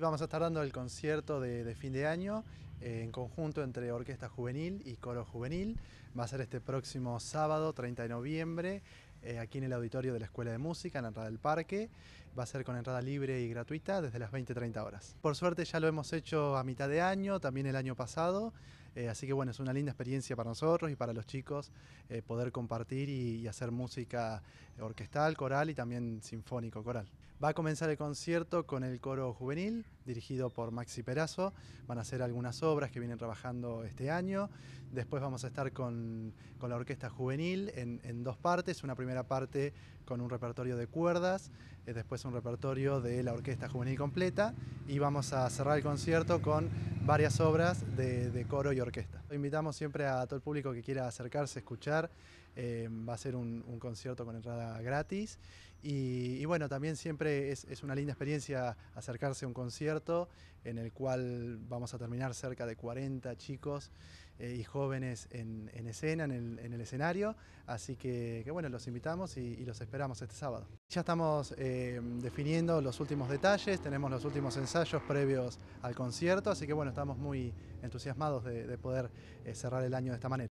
vamos a estar dando el concierto de, fin de año eh, en conjunto entre Orquesta Juvenil y Coro Juvenil. Va a ser este próximo sábado, 30 de noviembre, eh, aquí en el auditorio de la Escuela de Música, en la entrada del parque. Va a ser con entrada libre y gratuita desde las 20-30 horas. Por suerte ya lo hemos hecho a mitad de año, también el año pasado. Eh, así que bueno, es una linda experiencia para nosotros y para los chicos eh, poder compartir y, hacer música orquestal, coral y también sinfónico coral. Va a comenzar el concierto con el coro juvenil, dirigido por Maxi Perazo. Van a hacer algunas obras que vienen trabajando este año. Después vamos a estar con, la orquesta juvenil en, dos partes. Una primera parte con un repertorio de cuerdas, eh, después un repertorio de la orquesta juvenil completa y vamos a cerrar el concierto con varias obras de, coro y orquesta. Invitamos siempre a todo el público que quiera acercarse, escuchar. Eh, va a ser un concierto con entrada gratis y, bueno, también siempre es, una linda experiencia acercarse a un concierto en el cual vamos a terminar cerca de 40 chicos eh, y jóvenes en, escena, en el, escenario. Así que, bueno, los invitamos y, los esperamos este sábado. Ya estamos eh, definiendo los últimos detalles, tenemos los últimos ensayos previos al concierto, así que bueno, estamos muy entusiasmados de, poder eh, cerrar el año de esta manera.